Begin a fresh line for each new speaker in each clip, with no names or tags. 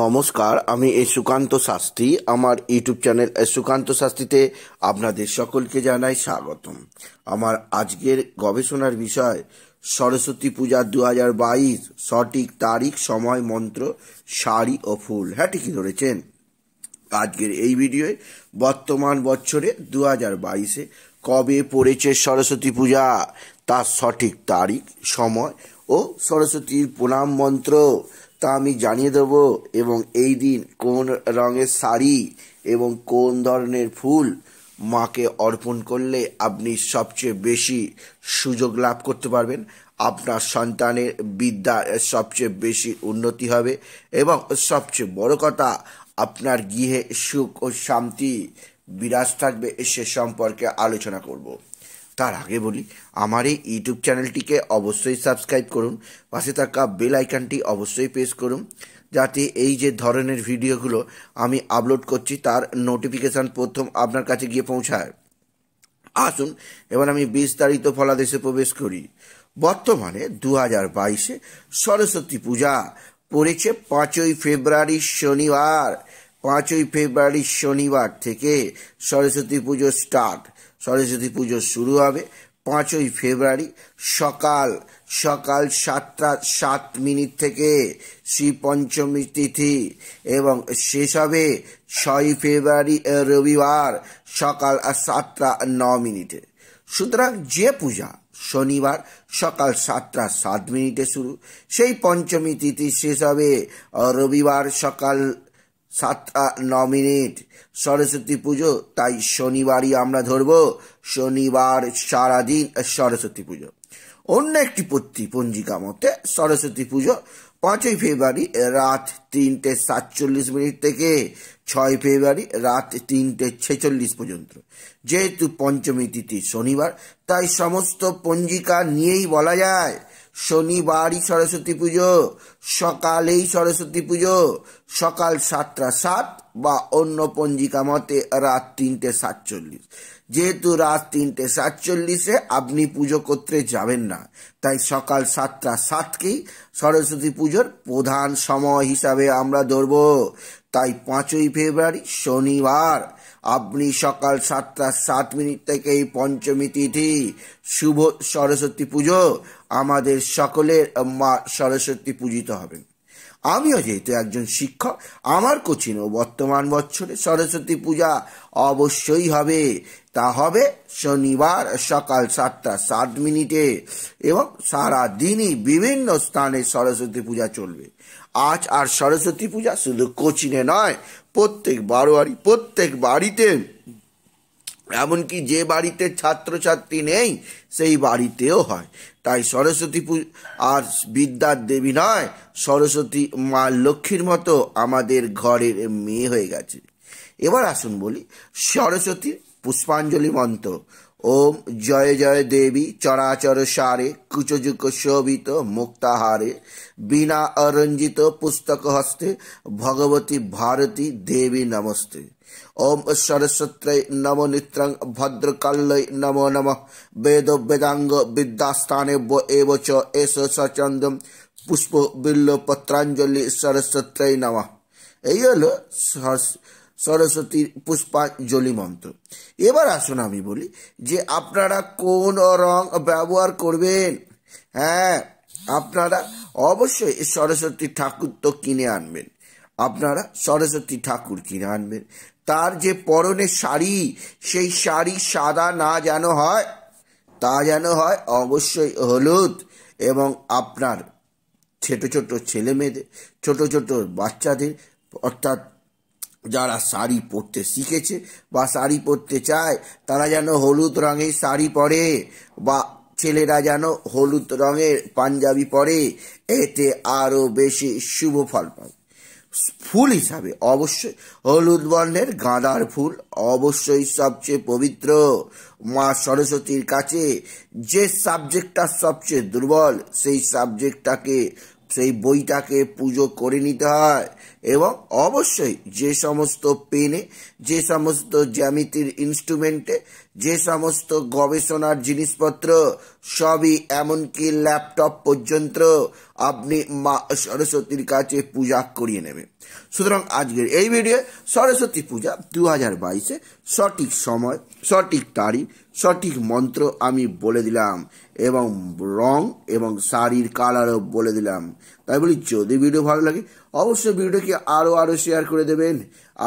নমস্কার আমি সুকান্ত শাস্ত্রী আমার ইউটিউব চ্যানেল এ সুকান্ত শাস্ত্রীতে আপনাদের সকলকে জানাই স্বাগতম আমার আজকের গবেষণার বিষয় সরস্বতী পূজা দু হাজার বাইশ সঠিক তারিখ সময় মন্ত্র শাড়ি ও ফুল হ্যাঁ ঠিকই ধরেছেন আজকের এই ভিডিওয়ে বর্তমান বছরে দু হাজার বাইশে কবে পড়েছে সরস্বতী পূজা তার সঠিক তারিখ সময় ও সরস্বতীর প্রণাম মন্ত্র তা আমি জানিয়ে দেব এবং এই দিন কোন রঙের শাড়ি এবং কোন ধরনের ফুল মাকে অর্পণ করলে আপনি সবচেয়ে বেশি সুযোগ লাভ করতে পারবেন আপনার সন্তানের বিদ্যা সবচেয়ে বেশি উন্নতি হবে এবং সবচেয়ে বড় কথা আপনার গৃহে সুখ ও শান্তি বিরাজ থাকবে সে সম্পর্কে আলোচনা করব তার আগে বলি আমার এই ইউটিউব চ্যানেলটিকে অবশ্যই সাবস্ক্রাইব করুন পাশে থাকা বেল আইকনটি অবশ্যই প্রেস করুন যাতে এই যে ধরনের ভিডিওগুলো আমি আপলোড করছি তার নোটিফিকেশান প্রথম আপনার কাছে গিয়ে পৌঁছায় আসুন এবার আমি বিস্তারিত ফলাদেশে প্রবেশ করি বর্তমানে দু হাজার বাইশে সরস্বতী পূজা পড়েছে পাঁচই ফেব্রুয়ারি শনিবার পাঁচই ফেব্রুয়ারি শনিবার থেকে সরস্বতী পুজো স্টার্ট সরস্বতী পুজো শুরু হবে পাঁচই ফেব্রুয়ারি সকাল সকাল সাতটা সাত মিনিট থেকে শ্রী পঞ্চমী তিথি এবং শেষ হবে ছয়ই ফেব্রুয়ারি রবিবার সকাল সাতটা ন মিনিটে সুতরাং যে পূজা শনিবার সকাল সাতটা সাত মিনিটে শুরু সেই পঞ্চমী তিথি শেষ হবে রবিবার সকাল সাতটা ন মিনিট সরস্বতী পুজো তাই শনিবারই আমরা ধরব শনিবার সারাদিন সরস্বতী পুজো অন্য একটি পত্রী পঞ্জিকা মতে সরস্বতী পুজো পাঁচই ফেব্রুয়ারি রাত তিনটে সাতচল্লিশ মিনিট থেকে ছয় ফেব্রুয়ারি রাত তিনটে ছেচল্লিশ পর্যন্ত যেহেতু পঞ্চমী তিথি শনিবার তাই সমস্ত পঞ্জিকা নিয়েই বলা যায় শনিবারই সরস্বতী পুজো সকালেই সরস্বতী পুজো সকাল সাতটা সাত বা অন্য পঞ্জিকা মতে রাত তিনটে সাতচল্লিশ যেহেতু রাত তিনটে সাতচল্লিশে আপনি পুজো করতে যাবেন না তাই সকাল সাতটা সাতকেই সরস্বতী পুজোর প্রধান সময় হিসাবে আমরা ধরব তাই পাঁচই ফেব্রুয়ারি শনিবার আপনি সকাল সাতটা সাত মিনিট থেকে এই পঞ্চমী তিথি শুভ সরস্বতী পুজো আমাদের সকলের মা সরস্বতী পূজিত হবেন আমিও যেহেতু একজন শিক্ষক আমার কোচিনও বর্তমান বছরে সরস্বতী পূজা অবশ্যই হবে তা হবে শনিবার সকাল সাতটা সাত মিনিটে এবং সারা দিনই বিভিন্ন স্থানে সরস্বতী পূজা চলবে আজ আর সরস্বতী পূজা শুধু কোচিনে নয় প্রত্যেক বারোয়ারি প্রত্যেক বাড়িতে এমনকি যে বাড়িতে ছাত্রছাত্রী নেই সেই বাড়িতেও হয় তাই সরস্বতী পূজা আর বিদ্যার দেবী নয় সরস্বতী মা লক্ষ্মীর মতো আমাদের ঘরের মেয়ে হয়ে গেছে এবার আসুন বলি সরস্বতীর পুষ্পাঞ্জলি মন্ত্র ওম জয় জয় দেবী চরাচর সারে কুচযুক শোভিত মুক্তাহারে বিনা অরঞ্জিত পুস্তক হস্তে ভগবতী ভারতী দেবী নমস্তে ওম সরস্বত্রৈ নম নিত্রং ভদ্রকাল্যৈ নমো নম বেদ বেদাঙ্গ বিদ্যাস্থানে এব চ এস সচন্দ পুষ্প বিল্ল পত্রাঞ্জলি সরস্বত্রৈ নম এই হলো সরস্বতীর পুষ্পাঞ্জলি মন্ত্র এবার আসুন আমি বলি যে আপনারা কোন রং ব্যবহার করবেন হ্যাঁ আপনারা অবশ্যই সরস্বতী ঠাকুর তো কিনে আনবেন আপনারা সরস্বতী ঠাকুর কিনে আনবেন তার যে পরনে শাড়ি সেই শাড়ি সাদা না যেন হয় তা যেন হয় অবশ্যই হলুদ এবং আপনার ছোট ছোট ছেলে মেয়েদের ছোট ছোট বাচ্চাদের অর্থাৎ যারা শাড়ি পরতে শিখেছে বা শাড়ি পরতে চায় তারা যেন হলুদ রঙের শাড়ি পরে বা ছেলেরা যেন হলুদ রঙের পাঞ্জাবি পরে এতে আরও বেশি শুভ ফল পাবে ফুল হিসাবে অবশ্যই হলুদ বর্ণের গাঁদার ফুল অবশ্যই সবচেয়ে পবিত্র মা সরস্বতীর কাছে যে সাবজেক্টটা সবচেয়ে দুর্বল সেই সাবজেক্টটাকে সেই বইটাকে পুজো করে নিতে হয় এবং অবশ্যই যে সমস্ত পেনে যে সমস্ত জ্যামিতির ইনস্ট্রুমেন্টে যে সমস্ত গবেষণার জিনিসপত্র সবই এমনকি ল্যাপটপ পর্যন্ত আপনি মা সরস্বতীর কাছে পূজা করিয়ে নেবেন সুতরাং আজকের এই ভিডিও সরস্বতী পূজা দু হাজার বাইশে সঠিক সময় সঠিক তারিখ সঠিক মন্ত্র আমি বলে দিলাম এবং রং এবং শাড়ির কালারও বলে দিলাম তাই বলি যদি ভিডিও ভালো লাগে অবশ্যই ভিডিওকে আরও আরও শেয়ার করে দেবেন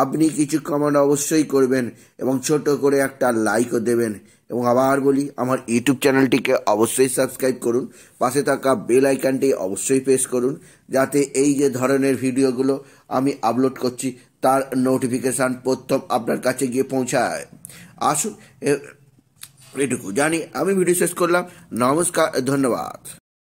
আপনি কিছু কমেন্ট অবশ্যই করবেন এবং ছোট করে একটা লাইকও দেবেন এবং আবার বলি আমার ইউটিউব চ্যানেলটিকে অবশ্যই সাবস্ক্রাইব করুন পাশে থাকা বেল আইকনটি অবশ্যই প্রেস করুন যাতে এই যে ধরনের ভিডিওগুলো আমি আপলোড করছি তার নোটিফিকেশান প্রথম আপনার কাছে গিয়ে পৌঁছায় আসুন এটুকু জানি আমি ভিডিও শেষ করলাম নমস্কার ধন্যবাদ